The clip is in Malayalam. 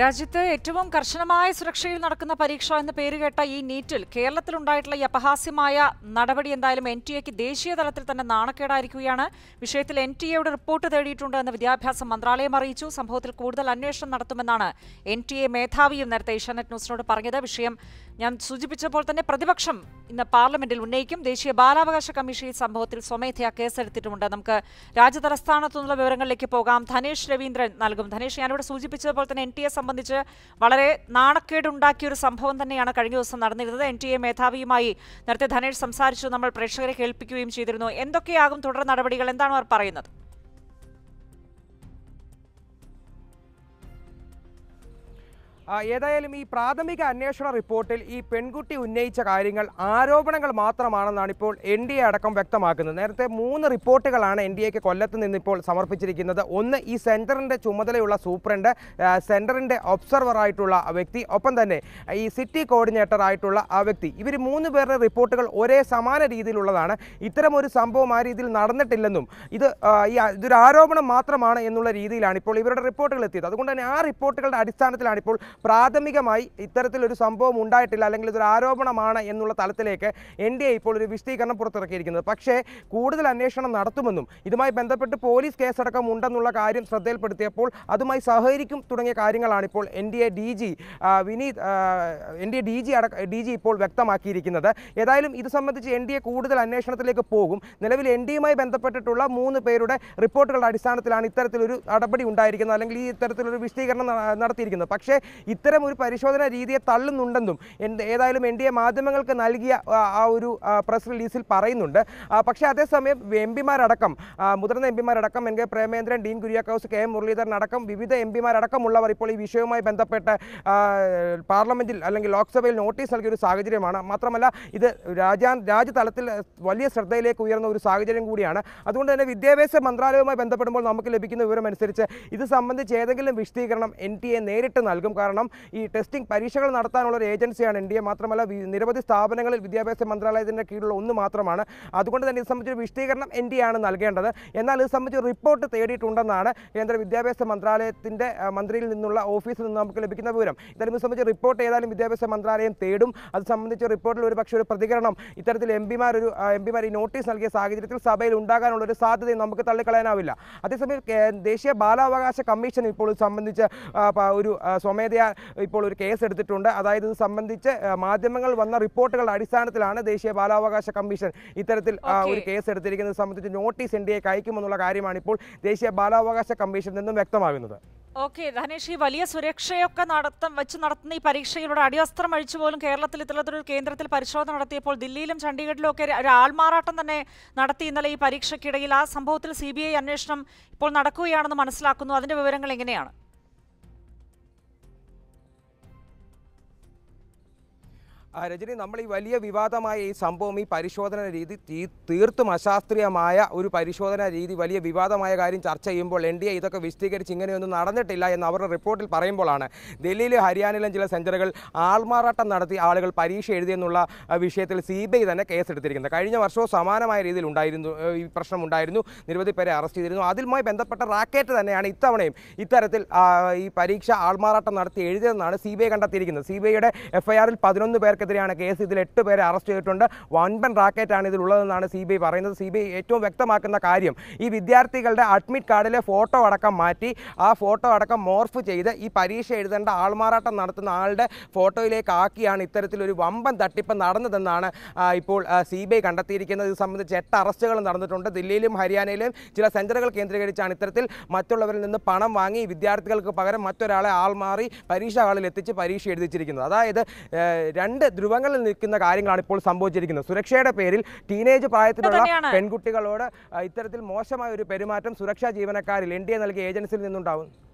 രാജ്യത്ത് ഏറ്റവും കർശനമായ സുരക്ഷയിൽ നടക്കുന്ന പരീക്ഷ എന്ന് പേരുകേട്ട ഈ നീറ്റിൽ കേരളത്തിലുണ്ടായിട്ടുള്ള ഈ അപഹാസ്യമായ നടപടി എന്തായാലും എൻ ടി എക്ക് ദേശീയ തലത്തിൽ തന്നെ നാണക്കേടായിരിക്കുകയാണ് വിഷയത്തിൽ എൻ ടി എയുടെ റിപ്പോർട്ട് തേടിയിട്ടുണ്ട് എന്ന് വിദ്യാഭ്യാസ മന്ത്രാലയം അറിയിച്ചു സംഭവത്തിൽ കൂടുതൽ അന്വേഷണം നടത്തുമെന്നാണ് എൻ ടി എ മേധാവിയും നേരത്തെ ഏഷ്യാനെറ്റ് ന്യൂസിനോട് പറഞ്ഞത് വിഷയം ഞാൻ സൂചിപ്പിച്ചപ്പോൾ തന്നെ പ്രതിപക്ഷം ഇന്ന് പാർലമെന്റിൽ ഉന്നയിക്കും ദേശീയ ബാലാവകാശ കമ്മീഷൻ ഈ സംഭവത്തിൽ സ്വമേധയാ കേസെടുത്തിട്ടുമുണ്ട് നമുക്ക് രാജ്യതലസ്ഥാനത്തുനിന്നുള്ള വിവരങ്ങളിലേക്ക് പോകാം ധനേഷ് രവീന്ദ്രൻ നൽകും ധനേഷ് ഞാനിവിടെ സൂചിപ്പിച്ചതുപോലെ തന്നെ എൻ ടി എ സംബന്ധിച്ച് വളരെ നാണക്കേടുണ്ടാക്കിയ ഒരു സംഭവം തന്നെയാണ് കഴിഞ്ഞ ദിവസം നടന്നിരുന്നത് എൻ ടി എ മേധാവിയുമായി നേരത്തെ ധനേഷ് സംസാരിച്ചു നമ്മൾ പ്രേക്ഷകരെ കേൾപ്പിക്കുകയും ചെയ്തിരുന്നു എന്തൊക്കെയാകും തുടർ നടപടികൾ എന്താണ് അവർ പറയുന്നത് ഏതായാലും ഈ പ്രാഥമിക അന്വേഷണ റിപ്പോർട്ടിൽ ഈ പെൺകുട്ടി ഉന്നയിച്ച കാര്യങ്ങൾ ആരോപണങ്ങൾ മാത്രമാണെന്നാണ് ഇപ്പോൾ എൻ ഡി എ അടക്കം വ്യക്തമാക്കുന്നത് നേരത്തെ മൂന്ന് റിപ്പോർട്ടുകളാണ് എൻ ഡി എക്ക് കൊല്ലത്ത് നിന്നിപ്പോൾ സമർപ്പിച്ചിരിക്കുന്നത് ഒന്ന് ഈ സെൻറ്ററിൻ്റെ ചുമതലയുള്ള സൂപ്രണ്ട് സെൻറ്ററിൻ്റെ ഒബ്സർവറായിട്ടുള്ള വ്യക്തി ഒപ്പം തന്നെ ഈ സിറ്റി കോർഡിനേറ്റർ ആയിട്ടുള്ള ആ വ്യക്തി ഇവർ മൂന്ന് പേരുടെ റിപ്പോർട്ടുകൾ ഒരേ സമാന രീതിയിലുള്ളതാണ് ഇത്തരമൊരു സംഭവം ആ രീതിയിൽ നടന്നിട്ടില്ലെന്നും ഇത് ഈ ഇതൊരു ആരോപണം മാത്രമാണ് എന്നുള്ള രീതിയിലാണ് ഇപ്പോൾ ഇവരുടെ റിപ്പോർട്ടുകൾ എത്തിയത് അതുകൊണ്ട് തന്നെ ആ റിപ്പോർട്ടുകളുടെ അടിസ്ഥാനത്തിലാണ് ഇപ്പോൾ പ്രാഥമികമായി ഇത്തരത്തിലൊരു സംഭവം ഉണ്ടായിട്ടില്ല അല്ലെങ്കിൽ ഇതൊരു ആരോപണമാണ് എന്നുള്ള തലത്തിലേക്ക് എൻ ഡി എ ഇപ്പോൾ ഒരു വിശദീകരണം പുറത്തിറക്കിയിരിക്കുന്നത് പക്ഷേ കൂടുതൽ അന്വേഷണം നടത്തുമെന്നും ഇതുമായി ബന്ധപ്പെട്ട് പോലീസ് കേസടക്കം ഉണ്ടെന്നുള്ള കാര്യം ശ്രദ്ധയിൽപ്പെടുത്തിയപ്പോൾ അതുമായി സഹകരിക്കും തുടങ്ങിയ കാര്യങ്ങളാണ് ഇപ്പോൾ N D A D G Vineeth N D A D G അട ഡി ജി ഇപ്പോൾ വ്യക്തമാക്കിയിരിക്കുന്നത് ഏതായാലും ഇത് സംബന്ധിച്ച് എൻ ഡി എ കൂടുതൽ അന്വേഷണത്തിലേക്ക് പോകും നിലവിൽ എൻ ഡി എമായി ബന്ധപ്പെട്ടിട്ടുള്ള മൂന്ന് പേരുടെ റിപ്പോർട്ടുകളുടെ അടിസ്ഥാനത്തിലാണ് ഇത്തരത്തിലൊരു നടപടി ഉണ്ടായിരിക്കുന്നത് അല്ലെങ്കിൽ ഈ ഇത്തരത്തിലൊരു വിശദീകരണം നടത്തിയിരിക്കുന്നത് പക്ഷേ ഇത്തരം ഒരു പരിശോധനാ രീതിയെ തള്ളുന്നുണ്ടെന്നും ഏതായാലും എൻ ഡി എ മാധ്യമങ്ങൾക്ക് നൽകിയ ആ ഒരു പ്രസ് റിലീസിൽ പറയുന്നുണ്ട് പക്ഷേ അതേസമയം എം പിമാരടക്കം മുതിർന്ന എം പിമാരടക്കം N K Premendran Dean Kuriakose K M Muraleedharan അടക്കം വിവിധ എം പിമാരടക്കമുള്ളവർ ഇപ്പോൾ ഈ വിഷയവുമായി ബന്ധപ്പെട്ട് പാർലമെൻറ്റിൽ അല്ലെങ്കിൽ ലോക്സഭയിൽ നോട്ടീസ് നൽകിയ ഒരു സാഹചര്യമാണ് മാത്രമല്ല ഇത് രാജ്യ രാജ്യതലത്തിൽ വലിയ ശ്രദ്ധയിലേക്ക് ഉയർന്ന ഒരു സാഹചര്യം കൂടിയാണ് അതുകൊണ്ട് തന്നെ വിദ്യാഭ്യാസ മന്ത്രാലയവുമായി ബന്ധപ്പെടുമ്പോൾ നമുക്ക് ലഭിക്കുന്ന വിവരമനുസരിച്ച് ഇത് സംബന്ധിച്ച് ഏതെങ്കിലും വിശദീകരണം എൻ ടി എ നേരിട്ട് നൽകും കാരണം കാരണം ഈ ടെസ്റ്റിംഗ് പരീക്ഷകൾ നടത്താനുള്ള ഒരു ഏജൻസിയാണ് എൻ ഡി എ മാത്രമല്ല നിരവധി സ്ഥാപനങ്ങളിൽ വിദ്യാഭ്യാസ മന്ത്രാലയത്തിൻ്റെ കീഴിലുള്ള ഒന്ന് മാത്രമാണ് അതുകൊണ്ട് തന്നെ ഇത് സംബന്ധിച്ച് വിശദീകരണം എൻ ഡി ആണ് നൽകേണ്ടത് എന്നാൽ ഇത് സംബന്ധിച്ച് റിപ്പോർട്ട് തേടിയിട്ടുണ്ടെന്നാണ് കേന്ദ്ര വിദ്യാഭ്യാസ മന്ത്രാലയത്തിൻ്റെ മന്ത്രിയിൽ നിന്നുള്ള ഓഫീസിൽ നിന്ന് നമുക്ക് ലഭിക്കുന്ന വിവരം ഇത്തരം ഇത് സംബന്ധിച്ച് റിപ്പോർട്ട് ഏതായാലും വിദ്യാഭ്യാസ മന്ത്രാലയം തേടും അത് സംബന്ധിച്ച് റിപ്പോർട്ടിൽ ഒരു പക്ഷേ ഒരു പ്രതികരണം ഇത്തരത്തിൽ എം പിമാർ ഒരു എം പിമാർ ഈ നോട്ടീസ് നൽകിയ സാഹചര്യത്തിൽ സഭയിൽ ഉണ്ടാകാനുള്ള ഒരു സാധ്യതയും നമുക്ക് തള്ളിക്കളയാനാവില്ല അതേസമയം ദേശീയ ബാലാവകാശ കമ്മീഷൻ ഇപ്പോൾ സംബന്ധിച്ച് ഒരു സ്വമേധയ ഇപ്പോൾ ഒരു കേസ് എടുത്തിട്ടുണ്ട് അതായത് ഇത് സംബന്ധിച്ച് മാധ്യമങ്ങൾ വന്ന റിപ്പോർട്ടുകളുടെ അടിസ്ഥാനത്തിലാണ് ദേശീയ ബാലാവകാശ കമ്മീഷൻ ഇത്തരത്തിൽ ഒരു കേസ് എടുത്തിരിക്കുന്നത് സംബന്ധിച്ച് നോട്ടീസ് ഇന്ത്യയ്ക്ക് അയക്കുമെന്നുള്ള കാര്യമാണ് ഇപ്പോൾ ദേശീയ ബാലാവകാശ കമ്മീഷൻ നിന്നും വ്യക്തമാകുന്നത് ഓക്കെ ധനേഷ് ഈ വലിയ സുരക്ഷയൊക്കെ നടത്തം വെച്ച് നടത്തുന്ന ഈ പരീക്ഷയിലൂടെ അടിവസ്ത്രം അഴിച്ചു പോലും കേരളത്തിൽ ഇത്തരത്തിലൊരു കേന്ദ്രത്തിൽ പരിശോധന നടത്തിയപ്പോൾ ദില്ലിയിലും ചണ്ഡീഗഡിലും ഒക്കെ ഒരു ആൾമാറാട്ടം തന്നെ നടത്തി ഇന്നലെ ഈ പരീക്ഷയ്ക്കിടയിൽ ആ സംഭവത്തിൽ സി അന്വേഷണം ഇപ്പോൾ നടക്കുകയാണെന്ന് മനസ്സിലാക്കുന്നു അതിന്റെ വിവരങ്ങൾ എങ്ങനെയാണ് രജനി നമ്മൾ ഈ വലിയ വിവാദമായ ഈ സംഭവം ഈ പരിശോധന രീതി തീർത്തും അശാസ്ത്രീയമായ ഒരു പരിശോധന രീതി വലിയ വിവാദമായ കാര്യം ചർച്ച ചെയ്യുമ്പോൾ എൻ ഡി എ ഇതൊക്കെ വിശദീകരിച്ച് ഇങ്ങനെയൊന്നും നടന്നിട്ടില്ല എന്ന് അവരുടെ റിപ്പോർട്ടിൽ പറയുമ്പോഴാണ് ഡൽഹിയിലും ഹരിയാനയിലും ചില സെൻറ്ററുകൾ ആൾമാറാട്ടം നടത്തി ആളുകൾ പരീക്ഷ എഴുതിയെന്നുള്ള വിഷയത്തിൽ സി ബി ഐ തന്നെ കേസെടുത്തിരിക്കുന്നത് കഴിഞ്ഞ വർഷവും സമാനമായ രീതിയിൽ ഉണ്ടായിരുന്നു ഈ പ്രശ്നം ഉണ്ടായിരുന്നു നിരവധി പേരെ അറസ്റ്റ് ചെയ്തിരുന്നു അതുമായി ബന്ധപ്പെട്ട റാക്കറ്റ് തന്നെയാണ് ഇത്തവണയും ഇത്തരത്തിൽ ഈ പരീക്ഷ ആൾമാറാട്ടം നടത്തി എഴുതിയതെന്നാണ് സി ബി ഐ കണ്ടെത്തിയിരിക്കുന്നത് സി ബി ഐയുടെ എഫ്ഐആറിൽ പതിനൊന്ന് പേർക്ക് ഇവർക്കെതിരെയാണ് കേസ് ഇതിൽ എട്ട് പേരെ അറസ്റ്റ് ചെയ്തിട്ടുണ്ട് വൻപൻ റാക്കറ്റാണ് ഇതിലുള്ളതെന്നാണ് സി ബി ഐ പറയുന്നത് സി ബി ഐ ഏറ്റവും വ്യക്തമാക്കുന്ന കാര്യം ഈ വിദ്യാർത്ഥികളുടെ അഡ്മിറ്റ് കാർഡിലെ ഫോട്ടോ അടക്കം മാറ്റി ആ ഫോട്ടോ അടക്കം മോർഫ് ചെയ്ത് ഈ പരീക്ഷ എഴുതേണ്ട ആൾമാറാട്ടം നടത്തുന്ന ആളുടെ ഫോട്ടോയിലേക്ക് ആക്കിയാണ് ഇത്തരത്തിലൊരു വമ്പൻ തട്ടിപ്പ് നടന്നതെന്നാണ് ഇപ്പോൾ സി ബി ഐ കണ്ടെത്തിയിരിക്കുന്നത് ഇത് സംബന്ധിച്ച് എട്ട് അറസ്റ്റുകൾ നടന്നിട്ടുണ്ട് ദില്ലിയിലും ഹരിയാനയിലും ചില സെൻറ്ററുകൾ കേന്ദ്രീകരിച്ചാണ് ഇത്തരത്തിൽ മറ്റുള്ളവരിൽ നിന്ന് പണം വാങ്ങി വിദ്യാർത്ഥികൾക്ക് പകരം മറ്റൊരാളെ ആൾമാറി പരീക്ഷാ ഹാളിൽ എത്തിച്ച് പരീക്ഷ എഴുതിച്ചിരിക്കുന്നത് അതായത് രണ്ട് ധ്രുവങ്ങളിൽ നിൽക്കുന്ന കാര്യങ്ങളാണ് ഇപ്പോൾ സംഭവിച്ചിരിക്കുന്നത് സുരക്ഷയുടെ പേരിൽ ടീനേജ് പ്രായത്തിലുള്ള പെൺകുട്ടികളോട് ഇത്തരത്തിൽ മോശമായ ഒരു പെരുമാറ്റം സുരക്ഷാ ജീവനക്കാരിൽ എൻ ഡി എ നൽകിയ ഏജൻസിയിൽ നിന്നുണ്ടാവും